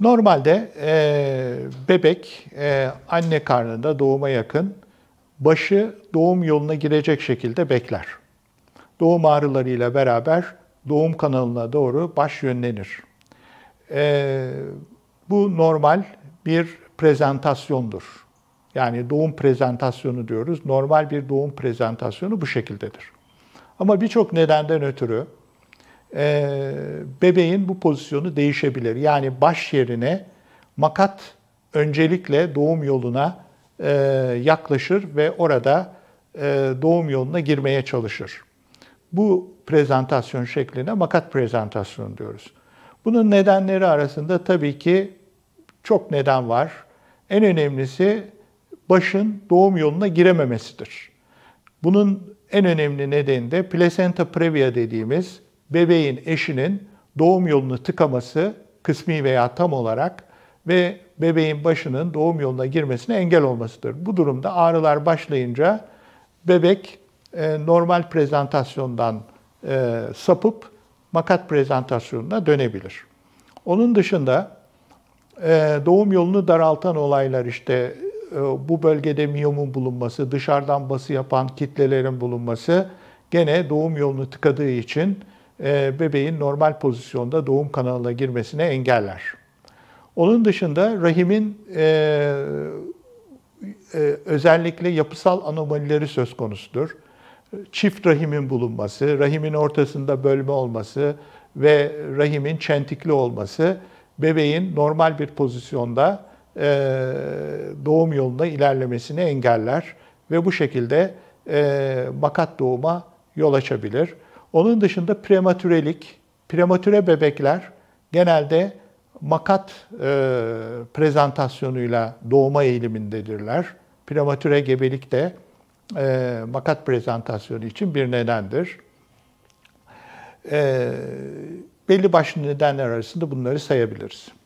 Normalde e, bebek e, anne karnında doğuma yakın başı doğum yoluna girecek şekilde bekler. Doğum ağrılarıyla beraber doğum kanalına doğru baş yönlenir. E, bu normal bir prezentasyondur. Yani doğum prezentasyonu diyoruz. Normal bir doğum prezentasyonu bu şekildedir. Ama birçok nedenden ötürü e, bebeğin bu pozisyonu değişebilir. Yani baş yerine makat öncelikle doğum yoluna e, yaklaşır ve orada e, doğum yoluna girmeye çalışır. Bu prezentasyon şekline makat prezentasyonu diyoruz. Bunun nedenleri arasında tabii ki çok neden var. En önemlisi başın doğum yoluna girememesidir. Bunun en önemli nedeni de placenta previa dediğimiz bebeğin eşinin doğum yolunu tıkaması kısmi veya tam olarak ve bebeğin başının doğum yoluna girmesine engel olmasıdır. Bu durumda ağrılar başlayınca bebek e, normal prezentasyondan e, sapıp makat prezentasyonuna dönebilir. Onun dışında e, doğum yolunu daraltan olaylar işte e, bu bölgede miyomun bulunması, dışarıdan bası yapan kitlelerin bulunması gene doğum yolunu tıkadığı için e, bebeğin normal pozisyonda doğum kanalına girmesine engeller. Onun dışında rahimin e, e, özellikle yapısal anomalileri söz konusudur. Çift rahimin bulunması, rahimin ortasında bölme olması ve rahimin çentikli olması bebeğin normal bir pozisyonda doğum yolunda ilerlemesini engeller ve bu şekilde makat doğuma yol açabilir. Onun dışında prematürelik, prematüre bebekler genelde makat e, prezentasyonuyla doğma eğilimindedirler. Prematüre gebelik de e, makat prezentasyonu için bir nedendir. E, belli başlı nedenler arasında bunları sayabiliriz.